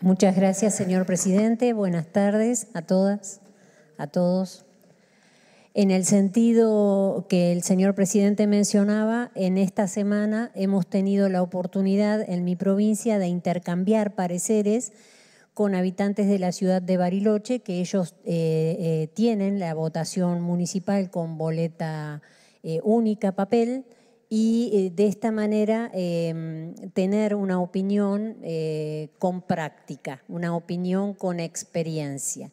Muchas gracias, señor presidente. Buenas tardes a todas, a todos. En el sentido que el señor presidente mencionaba, en esta semana hemos tenido la oportunidad en mi provincia de intercambiar pareceres con habitantes de la ciudad de Bariloche, que ellos eh, eh, tienen la votación municipal con boleta eh, única papel y eh, de esta manera em, tener una opinión eh, con práctica, una opinión con experiencia.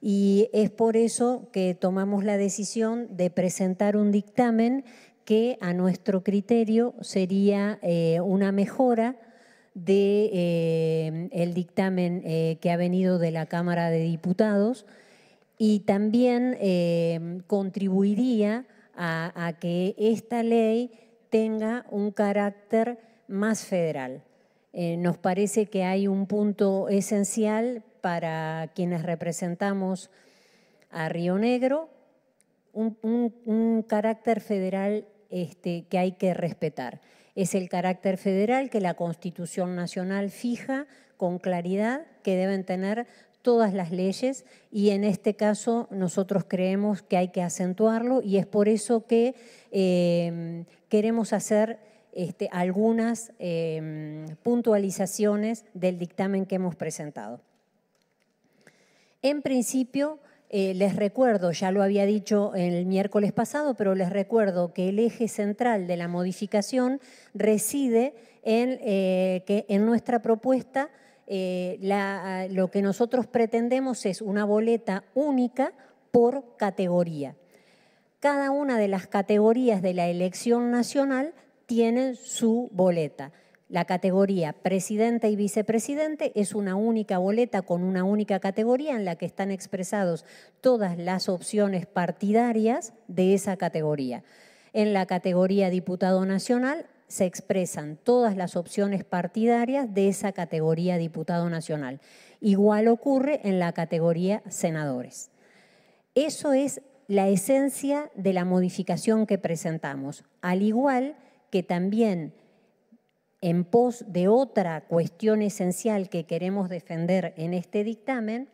Y es por eso que tomamos la decisión de presentar un dictamen que a nuestro criterio sería eh, una mejora del de, em, el dictamen que ha venido de la Cámara de Diputados y también em, contribuiría a, que esta ley tenga un carácter más federal. Eh, nos parece que hay un punto esencial para quienes representamos a Río Negro, un, carácter federal este, que hay que respetar. Es el carácter federal que la Constitución Nacional fija con claridad que deben tener todas las leyes y en este caso nosotros creemos que hay que acentuarlo y es por eso que eh, queremos hacer este, algunas eh, puntualizaciones del dictamen que hemos presentado. En principio, eh, les recuerdo, ya lo había dicho el miércoles pasado, pero les recuerdo que el eje central de la modificación reside en que en nuestra propuesta eh, lo que nosotros pretendemos es una boleta única por categoría. Cada una de las categorías de la elección nacional tiene su boleta. La categoría presidente y vicepresidente es una única boleta con una única categoría en la que están expresados todas las opciones partidarias de esa categoría. En la categoría diputado nacional se expresan todas las opciones partidarias de esa categoría diputado nacional. Igual ocurre en la categoría senadores. Eso es la esencia de la modificación que presentamos, al igual que también en pos de otra cuestión esencial que queremos defender en este dictamen,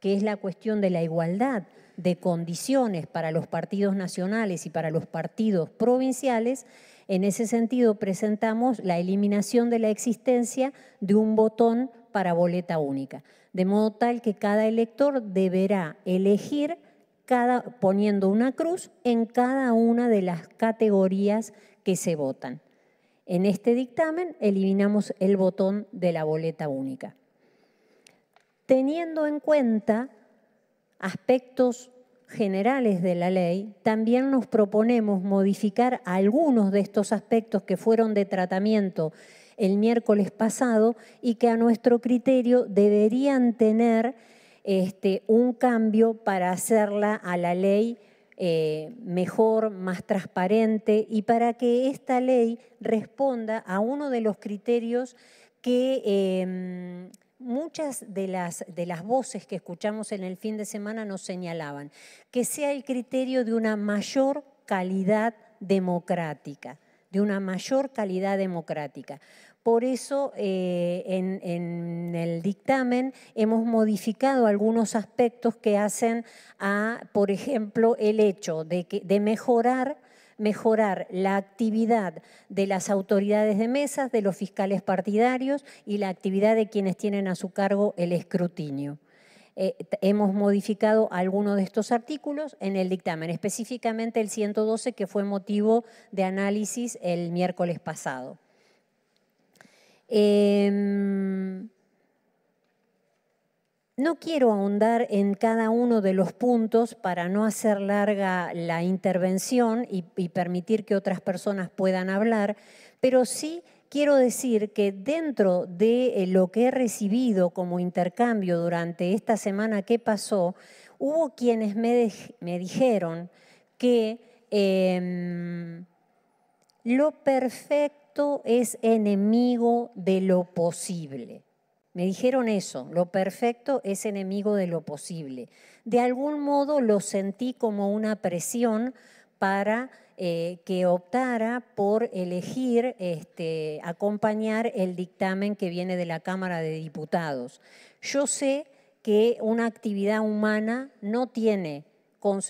que es la cuestión de la igualdad de condiciones para los partidos nacionales y para los partidos provinciales, en ese sentido, presentamos la eliminación de la existencia de un botón para boleta única, de modo tal que cada elector deberá elegir cada, poniendo una cruz en cada una de las categorías que se votan. En este dictamen eliminamos el botón de la boleta única. Teniendo en cuenta aspectos generales de la ley, también nos proponemos modificar algunos de estos aspectos que fueron de tratamiento el miércoles pasado y que a nuestro criterio deberían tener este, un cambio para hacerla a la ley eh, mejor, más transparente y para que esta ley responda a uno de los criterios que em, muchas de las, de las voces que escuchamos en el fin de semana nos señalaban, que sea el criterio de una mayor calidad democrática, de una mayor calidad democrática. Por eso eh, en, en, el dictamen hemos modificado algunos aspectos que hacen a, por ejemplo, el hecho de, que, de mejorar mejorar la actividad de las autoridades de mesas, de los fiscales partidarios y la actividad de quienes tienen a su cargo el escrutinio. Eh, hemos modificado algunos de estos artículos en el dictamen, específicamente el 112 que fue motivo de análisis el miércoles pasado. Eh, no quiero ahondar en cada uno de los puntos para no hacer larga la intervención y, permitir que otras personas puedan hablar, pero sí quiero decir que dentro de eh, lo que he recibido como intercambio durante esta semana que pasó, hubo quienes me, dijeron que em, lo perfecto es enemigo de lo posible. Me dijeron eso, lo perfecto es enemigo de lo posible. De algún modo lo sentí como una presión para eh, que optara por elegir, este, acompañar el dictamen que viene de la Cámara de Diputados. Yo sé que una actividad humana no tiene,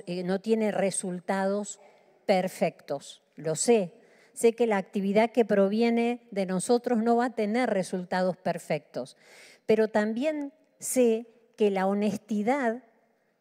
eh, no tiene resultados perfectos, lo sé, sé que la actividad que proviene de nosotros no va a tener resultados perfectos, pero también sé que la honestidad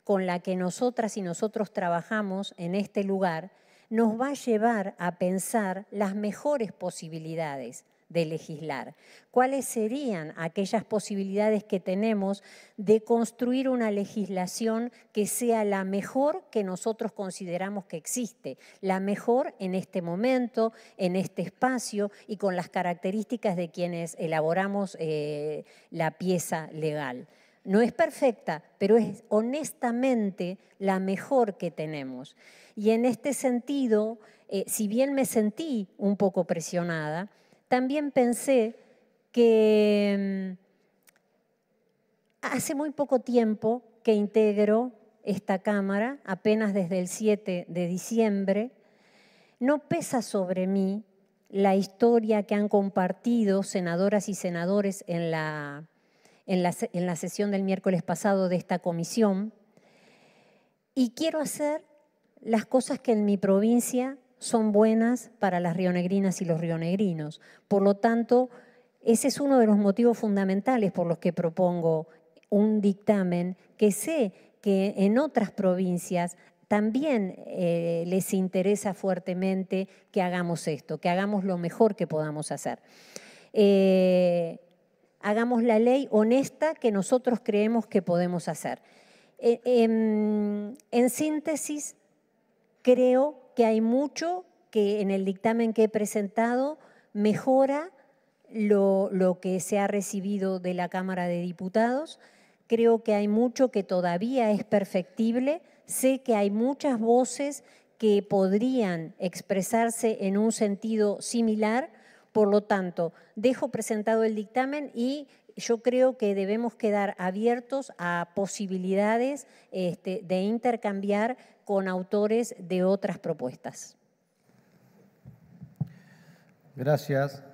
con la que nosotras y nosotros trabajamos en este lugar nos va a llevar a pensar las mejores posibilidades de legislar, cuáles serían aquellas posibilidades que tenemos de construir una legislación que sea la mejor que nosotros consideramos que existe, la mejor en este momento, en este espacio y con las características de quienes elaboramos eh, la pieza legal. No es perfecta, pero es honestamente la mejor que tenemos. Y en este sentido, eh, si bien me sentí un poco presionada, también pensé que mm, hace muy poco tiempo que integro esta Cámara, apenas desde el 7 de diciembre, no pesa sobre mí la historia que han compartido senadoras y senadores en la, en la, en la sesión del miércoles pasado de esta comisión. Y quiero hacer las cosas que en mi provincia son buenas para las rionegrinas y los rionegrinos. Por lo tanto, ese es uno de los motivos fundamentales por los que propongo un dictamen que sé que en otras provincias también eh, les interesa fuertemente que hagamos esto, que hagamos lo mejor que podamos hacer. Eh, hagamos la ley honesta que nosotros creemos que podemos hacer. Eh, em, en síntesis, creo que que hay mucho que en el dictamen que he presentado mejora lo, que se ha recibido de la Cámara de Diputados. Creo que hay mucho que todavía es perfectible. Sé que hay muchas voces que podrían expresarse en un sentido similar. Por lo tanto, dejo presentado el dictamen y yo creo que debemos quedar abiertos a posibilidades este, de intercambiar con autores de otras propuestas. Gracias.